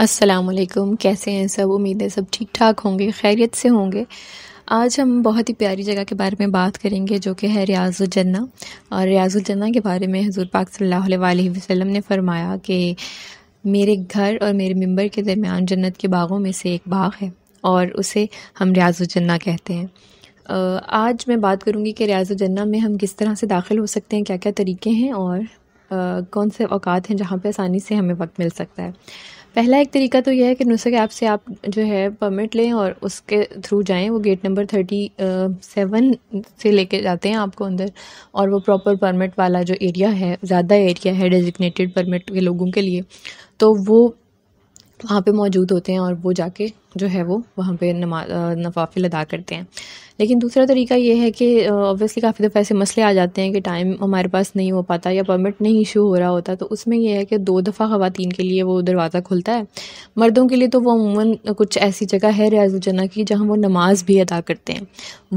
अस्सलाम कैसे हैं सब उम्मीद है सब ठीक ठाक होंगे खैरियत से होंगे आज हम बहुत ही प्यारी जगह के बारे में बात करेंगे जो कि है रियाजुलजन्ना और रियाजुलजन्ना के बारे में हजूर पाक सल्लल्लाहु अलैहि वसल्लम ने फरमाया कि मेरे घर और मेरे मेंबर के दरमियान जन्नत के बागों में से एक बाग है और उसे हम रियाजुलजन्ना कहते हैं आज मैं बात करूँगी कि रियाजुलजन्ना में हम किस तरह से दाखिल हो सकते हैं क्या क्या तरीके हैं और कौन से अवकात हैं जहाँ पर आसानी से हमें वक्त मिल सकता है पहला एक तरीका तो यह है कि नुसक ऐप से आप जो है परमिट लें और उसके थ्रू जाएं वो गेट नंबर थर्टी सेवन से लेके जाते हैं आपको अंदर और वो प्रॉपर परमिट वाला जो एरिया है ज़्यादा एरिया है डेजिग्नेटेड परमिट के लोगों के लिए तो वो वहाँ पे मौजूद होते हैं और वो जाके जो है वो वहाँ पे नमा नफाफिल अदा करते हैं लेकिन दूसरा तरीका ये है कि ऑब्वियसली काफ़ी दफ़ा ऐसे मसले आ जाते हैं कि टाइम हमारे पास नहीं हो पाता या परमिट नहीं इशू हो रहा होता तो उसमें यह है कि दो दफ़ा ख़वान के लिए वो दरवाज़ा खुलता है मर्दों के लिए तो वो अमूमन कुछ ऐसी जगह है रियाज जना की जहाँ वो नमाज भी अदा करते हैं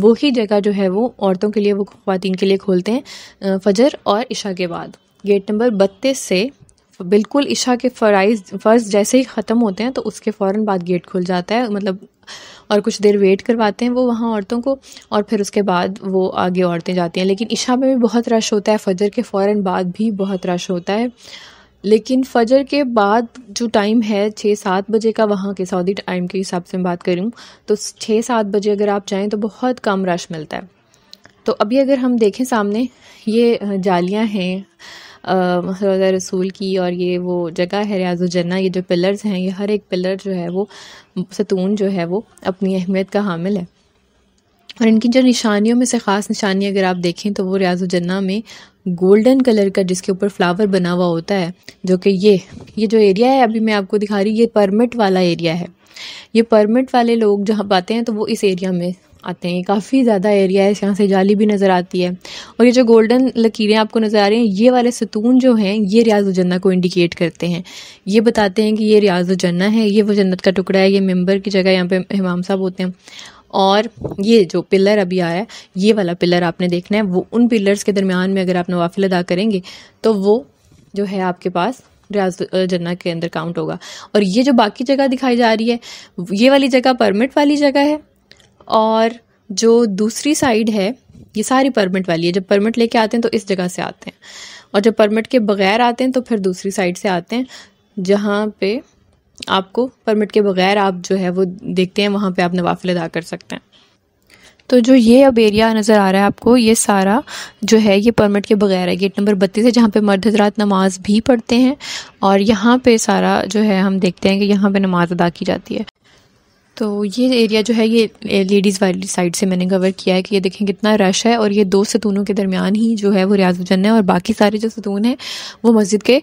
वही जगह जो है वो औरतों के लिए वो ख़वान के लिए खोलते हैं फजर और इशा के बाद गेट नंबर बत्तीस से बिल्कुल इशा के फ़राइज फ़र्ज़ जैसे ही ख़त्म होते हैं तो उसके फ़ौर बाद गेट खुल जाता है मतलब और कुछ देर वेट करवाते हैं वो वहाँ औरतों को और फिर उसके बाद वो आगे औरतें जाती हैं लेकिन इशा में भी बहुत रश होता है फजर के फ़ौर बाद भी बहुत रश होता है लेकिन फजर के बाद जो टाइम है छः सात बजे का वहाँ के सऊदी टाइम के हिसाब से मैं बात करूँ तो छः सात बजे अगर आप जाएँ तो बहुत कम रश मिलता है तो अभी अगर हम देखें सामने ये जालियाँ हैं मसरदा रसूल की और ये वो जगह है जन्ना ये जो पिलर्स हैं ये हर एक पिलर जो है वो सतून जो है वो अपनी अहमियत का हामिल है और इनकी जो निशानियों में से ख़ास निशानी अगर आप देखें तो वो रियाज जन्ना में गोल्डन कलर का जिसके ऊपर फ्लावर बना हुआ होता है जो कि ये ये जो एरिया है अभी मैं आपको दिखा रही ये परमिट वाला एरिया है ये परमिट वाले लोग जहाँ पाते हैं तो वो इस एरिया में आते हैं काफ़ी ज़्यादा एरिया है यहाँ से जाली भी नज़र आती है और ये जो गोल्डन लकीरें आपको नज़र आ रही हैं ये वाले सतून जो हैं ये रियाज जन्ना को इंडिकेट करते हैं ये बताते हैं कि ये रियाज जन्ना है ये वो जन्नत का टुकड़ा है ये मेम्बर की जगह यहाँ पर हमाम साहब होते हैं और ये जो पिलर अभी आया है ये वाला पिलर आपने देखना है वो उन पिलर्स के दरमियान में अगर आप नवाफिल अदा करेंगे तो वो जो है आपके पास रियाज जन्ना के अंदर काउंट होगा और ये जो बाकी जगह दिखाई जा रही है ये वाली जगह परमिट वाली जगह है और जो दूसरी साइड है ये सारी परमिट वाली है जब परमिट लेके आते हैं तो इस जगह से आते हैं और जब परमिट के बगैर आते हैं तो फिर दूसरी साइड से आते हैं जहाँ पे आपको परमिट के बगैर आप जो है वो देखते हैं वहाँ पे आप नवाफिल अदा कर सकते हैं तो जो ये अब एरिया नज़र आ रहा है आपको ये सारा जो है ये परमिट के बगैर है गेट नंबर बत्तीस है जहाँ पे मर्द हजरात नमाज भी पढ़ते हैं और यहाँ पे सारा जो है हम देखते हैं कि यहाँ पे नमाज अदा की जाती है तो ये एरिया जो है ये लेडीज़ वाली साइड से मैंने कवर किया है कि ये देखें कितना रश है और ये दो सतूनों के दरमियान ही जो है वो रियाज जन्ना है और बाकी सारे जो सतून हैं वो मस्जिद के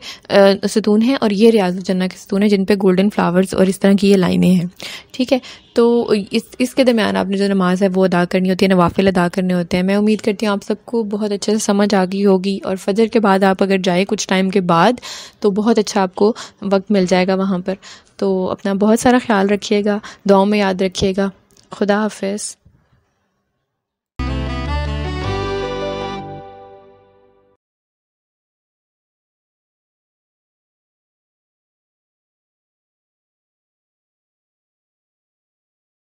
सतून हैं और ये रियाज जन्ना के सतून हैं जिन पे गोल्डन फ्लावर्स और इस तरह की ये लाइनें हैं ठीक है तो इस इसके दरमियान आपने जो नमाज़ है वो अदा करनी होती है नवाफिल अदा करने होते हैं मैं उम्मीद करती हूँ आप सबको बहुत अच्छे से समझ आ गई होगी और फजर के बाद आप अगर जाए कुछ टाइम के बाद तो बहुत अच्छा आपको वक्त मिल जाएगा वहाँ पर तो अपना बहुत सारा ख्याल रखिएगा दुआ में याद रखिएगा खुदा हाफ